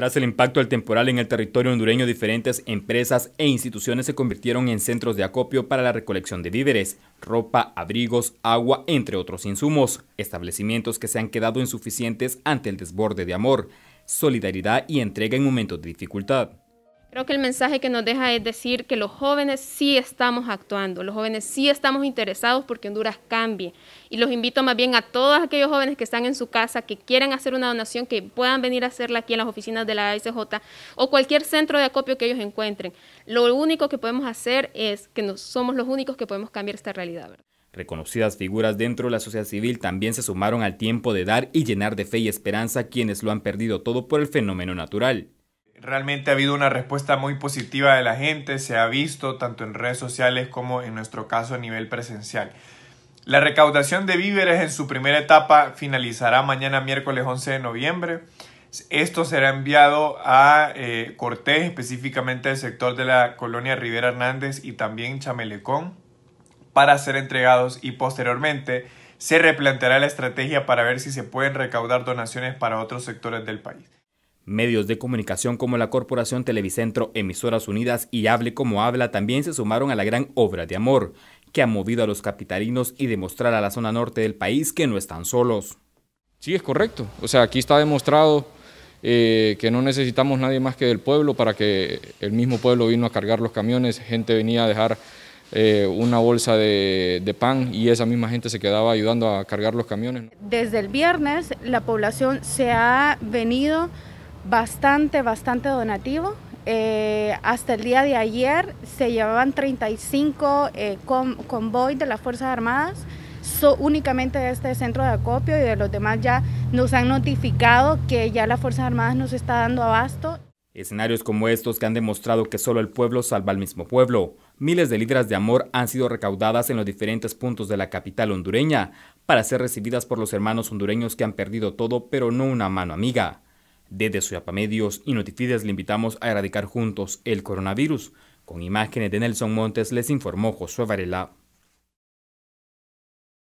Tras el impacto del temporal en el territorio hondureño, diferentes empresas e instituciones se convirtieron en centros de acopio para la recolección de víveres, ropa, abrigos, agua, entre otros insumos, establecimientos que se han quedado insuficientes ante el desborde de amor, solidaridad y entrega en momentos de dificultad. Creo que el mensaje que nos deja es decir que los jóvenes sí estamos actuando, los jóvenes sí estamos interesados porque Honduras cambie. Y los invito más bien a todos aquellos jóvenes que están en su casa, que quieran hacer una donación, que puedan venir a hacerla aquí en las oficinas de la ASJ o cualquier centro de acopio que ellos encuentren. Lo único que podemos hacer es que no somos los únicos que podemos cambiar esta realidad. Reconocidas figuras dentro de la sociedad civil también se sumaron al tiempo de dar y llenar de fe y esperanza a quienes lo han perdido todo por el fenómeno natural. Realmente ha habido una respuesta muy positiva de la gente, se ha visto tanto en redes sociales como en nuestro caso a nivel presencial. La recaudación de víveres en su primera etapa finalizará mañana miércoles 11 de noviembre. Esto será enviado a eh, Cortés, específicamente al sector de la colonia Rivera Hernández y también Chamelecón, para ser entregados y posteriormente se replanteará la estrategia para ver si se pueden recaudar donaciones para otros sectores del país. Medios de comunicación como la Corporación Televicentro, Emisoras Unidas y Hable como Habla también se sumaron a la gran obra de amor que ha movido a los capitalinos y demostrar a la zona norte del país que no están solos. Sí, es correcto. O sea, aquí está demostrado eh, que no necesitamos nadie más que del pueblo para que el mismo pueblo vino a cargar los camiones, gente venía a dejar eh, una bolsa de, pan y esa misma gente se quedaba ayudando a cargar los camiones. Desde el viernes la población se ha venido bastante, bastante donativo. Eh, hasta el día de ayer se llevaban 35 eh, convoy de las Fuerzas Armadas, únicamente de este centro de acopio y de los demás ya nos han notificado que ya las Fuerzas Armadas nos está dando abasto. Escenarios como estos que han demostrado que solo el pueblo salva al mismo pueblo. Miles de libras de amor han sido recaudadas en los diferentes puntos de la capital hondureña para ser recibidas por los hermanos hondureños que han perdido todo pero no una mano amiga. Desde APA Medios y Notifides le invitamos a erradicar juntos el coronavirus. Con imágenes de Nelson Montes les informó Josué Varela.